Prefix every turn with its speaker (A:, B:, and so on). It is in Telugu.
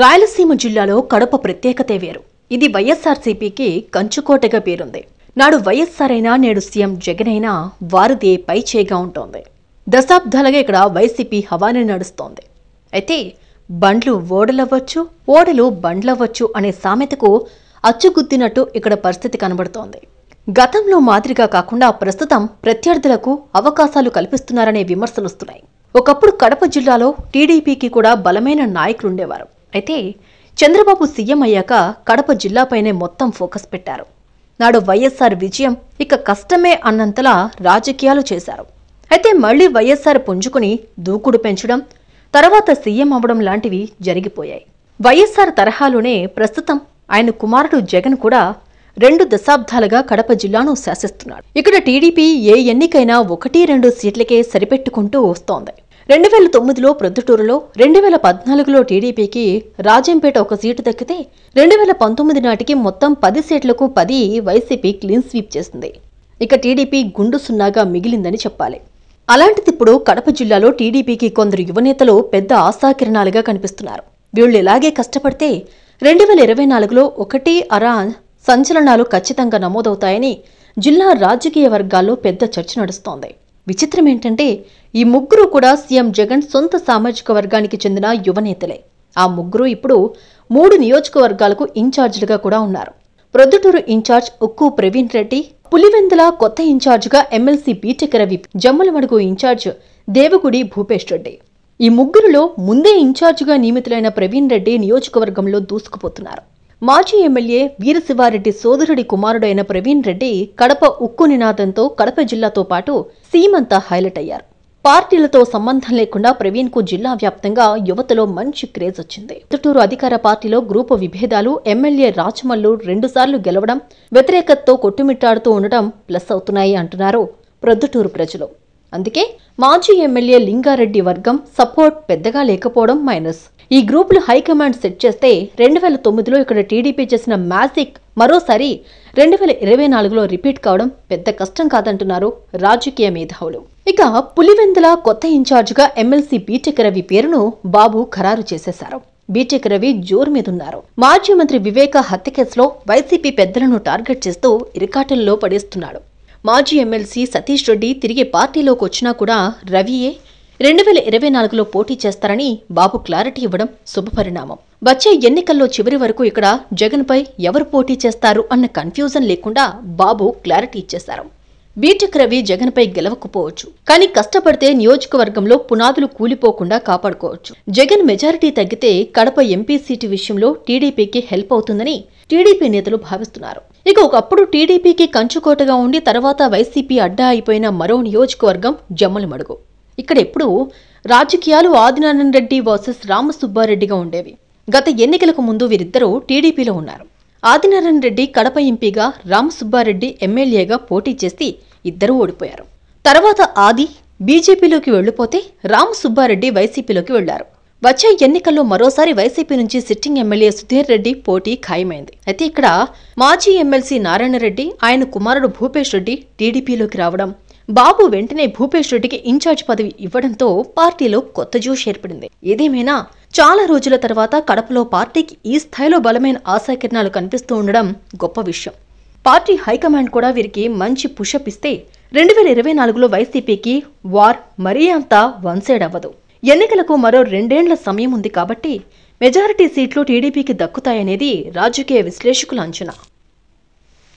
A: రాయలసీమ జిల్లాలో కడప ప్రత్యేకతే వేరు ఇది వైఎస్ఆర్సీపీకి కంచుకోటగా పేరుంది నాడు వైఎస్ఆర్ అయినా నేడు సీఎం జగన్ అయినా వారిదే పై చేగా ఉంటోంది దశాబ్దాలుగా ఇక్కడ వైసీపీ హవానే నడుస్తోంది అయితే బండ్లు ఓడలవ్వచ్చు ఓడలు బండ్లవ్వచ్చు అనే సామెతకు అచ్చుగుద్దినట్టు ఇక్కడ పరిస్థితి కనబడుతోంది గతంలో మాదిరిగా కాకుండా ప్రస్తుతం ప్రత్యర్థులకు అవకాశాలు కల్పిస్తున్నారనే విమర్శలు వస్తున్నాయి ఒకప్పుడు కడప జిల్లాలో టీడీపీకి కూడా బలమైన నాయకులుండేవారు అయితే చంద్రబాబు సీఎం అయ్యాక కడప జిల్లాపైనే మొత్తం ఫోకస్ పెట్టారు నాడు వైఎస్ఆర్ విజయం ఇక కష్టమే అన్నంతలా రాజకీయాలు చేశారు అయితే మళ్లీ వైఎస్ఆర్ పుంజుకుని దూకుడు పెంచడం తర్వాత సీఎం అవ్వడం లాంటివి జరిగిపోయాయి వైఎస్ఆర్ తరహాలోనే ప్రస్తుతం ఆయన కుమారుడు జగన్ కూడా రెండు దశాబ్దాలుగా కడప జిల్లాను శాసిస్తున్నాడు ఇక్కడ టీడీపీ ఏ ఎన్నికైనా ఒకటి రెండు సీట్లకే సరిపెట్టుకుంటూ వస్తోంది రెండు వేల తొమ్మిదిలో ప్రొద్దుటూరులో రెండు వేల పద్నాలుగులో టీడీపీకి రాజంపేట ఒక సీటు దక్కితే రెండు వేల పంతొమ్మిది నాటికి మొత్తం పది సీట్లకు పది వైసీపీ క్లీన్ స్వీప్ చేసింది ఇక టీడీపీ గుండు సున్నాగా మిగిలిందని చెప్పాలి అలాంటిదిప్పుడు కడప జిల్లాలో టీడీపీకి కొందరు యువనేతలు పెద్ద ఆశాకిరణాలుగా కనిపిస్తున్నారు వీళ్ళు ఇలాగే కష్టపడితే రెండు వేల ఇరవై నాలుగులో ఒకటి అరా సంచలనాలు ఖచ్చితంగా నమోదవుతాయని జిల్లా రాజకీయ వర్గాల్లో పెద్ద చర్చ నడుస్తోంది విచిత్రం ఏంటంటే ఈ ముగ్గురు కూడా సీఎం జగన్ సొంత సామాజిక వర్గానికి చెందిన యువనేతలే ఆ ముగ్గురు ఇప్పుడు మూడు నియోజకవర్గాలకు ఇన్ఛార్జీలుగా కూడా ఉన్నారు ప్రొద్దుటూరు ఇన్ఛార్జ్ ఉక్కు ప్రవీణ్ రెడ్డి పులివెందుల కొత్త ఇన్ఛార్జిగా MLC B Tech Ravi Jammalamadugu incharge Devagudi Bhupesh Reddy ఈ ముగ్గురులో ముందే ఇన్ఛార్జిగా నియమితులైన ప్రవీణ్ రెడ్డి నియోజకవర్గంలో దూసుకుపోతున్నారు మాజీ ఎమ్మెల్యే వీరశివారెడ్డి సోదరుడి కుమారుడైన ప్రవీణ్ రెడ్డి కడప ఉక్కు నినాదంతో కడప జిల్లాతో పాటు సీమంతా హైలైట్ అయ్యారు పార్టీలతో సంబంధం లేకుండా ప్రవీణ్ కు జిల్లా వ్యాప్తంగా యువతలో మంచి క్రేజ్ వచ్చింది చిత్తూరు అధికార పార్టీలో గ్రూపు విభేదాలు ఎమ్మెల్యే రాచమల్లు రెండుసార్లు గెలవడం వ్యతిరేకతతో కొట్టుమిట్టాడుతూ ఉండడం ప్లస్ అవుతున్నాయి అంటున్నారు ప్రొద్దుటూరు ప్రజలు అందుకే మాజీ ఎమ్మెల్యే లింగారెడ్డి వర్గం సపోర్ట్ పెద్దగా లేకపోవడం మైనస్ ఈ గ్రూపులు హైకమాండ్ సెట్ చేస్తే రెండు వేల తొమ్మిదిలో ఇక్కడ టీడీపీ చేసిన మ్యాజిక్ మరోసారి రెండు వేల ఇరవై నాలుగులో రిపీట్ కావడం పెద్ద కష్టం కాదంటున్నారు రాజకీయ మేధావులు ఇక పులివెందుల కొత్త ఇన్ఛార్జిగా ఎమ్మెల్సీ బీటెక్ రవి పేరును బాబు ఖరారు చేసేశారు బీటెక్ రవి జోరు మీదున్నారు మాజీ మంత్రి వివేక హత్య కేసులో వైసీపీ పెద్దలను టార్గెట్ చేస్తూ ఇరికాటల్లో పడేస్తున్నాడు మాజీ ఎమ్మెల్సీ సతీష్ రెడ్డి తిరిగి పార్టీలోకి వచ్చినా కూడా రవియే రెండు వేల ఇరవై నాలుగులో పోటీ చేస్తారని బాబు క్లారిటీ ఇవ్వడం శుభపరిణామం వచ్చే ఎన్నికల్లో చివరి వరకు ఇక్కడ జగన్పై ఎవరు పోటీ చేస్తారు అన్న కన్ఫ్యూజన్ లేకుండా బాబు క్లారిటీ ఇచ్చేశారు బీటెక్ రవి జగన్పై గెలవకపోవచ్చు కానీ కష్టపడితే నియోజకవర్గంలో పునాదులు కూలిపోకుండా కాపాడుకోవచ్చు జగన్ మెజారిటీ తగ్గితే కడప ఎంపీ సీటు విషయంలో టీడీపీకి హెల్ప్ అవుతుందని టీడీపీ నేతలు భావిస్తున్నారు ఇక ఒకప్పుడు టీడీపీకి కంచుకోటగా ఉండి తర్వాత వైసీపీ అడ్డా అయిపోయిన మరో నియోజకవర్గం జమ్మలమడుగు ఇక్కడ ఎప్పుడు రాజకీయాలు ఆదినారాయణ రెడ్డి వర్సెస్ రామసుబ్బారెడ్డిగా ఉండేవి గత ఎన్నికలకు ముందు వీరిద్దరూ టీడీపీలో ఉన్నారు ఆదినారాయణ రెడ్డి కడప ఎంపీగా రామసుబ్బారెడ్డి ఎమ్మెల్యేగా పోటీ చేసి ఇద్దరూ ఓడిపోయారు తర్వాత ఆది బీజేపీలోకి వెళ్లిపోతే రామసుబ్బారెడ్డి వైసీపీలోకి వెళ్లారు వచ్చే ఎన్నికల్లో మరోసారి వైసీపీ నుంచి సిట్టింగ్ ఎమ్మెల్యే సుధీర్ రెడ్డి పోటీ ఖాయమైంది అయితే ఇక్కడ మాజీ ఎమ్మెల్సీ నారాయణ రెడ్డి ఆయన కుమారుడు భూపేష్ రెడ్డి టీడీపీలోకి రావడం బాబు వెంటనే భూపేష్ రెడ్డికి ఇన్ఛార్జ్ పదవి ఇవ్వడంతో పార్టీలో కొత్త జోష్ ఏర్పడింది ఏదేమైనా చాలా రోజుల తర్వాత కడపలో పార్టీకి ఈ స్థాయిలో బలమైన ఆశాకిరణాలు కనిపిస్తూ ఉండడం గొప్ప విషయం పార్టీ హైకమాండ్ కూడా వీరికి మంచి పుషప్ ఇస్తే రెండు వేల ఇరవై నాలుగులో వైసీపీకి వార్ మరీ అంత వన్సైడ్ అవ్వదు ఎన్నికలకు మరో రెండేండ్ల సమయం ఉంది కాబట్టి మెజారిటీ సీట్లు టీడీపీకి దక్కుతాయనేది రాజకీయ విశ్లేషకుల అంచనా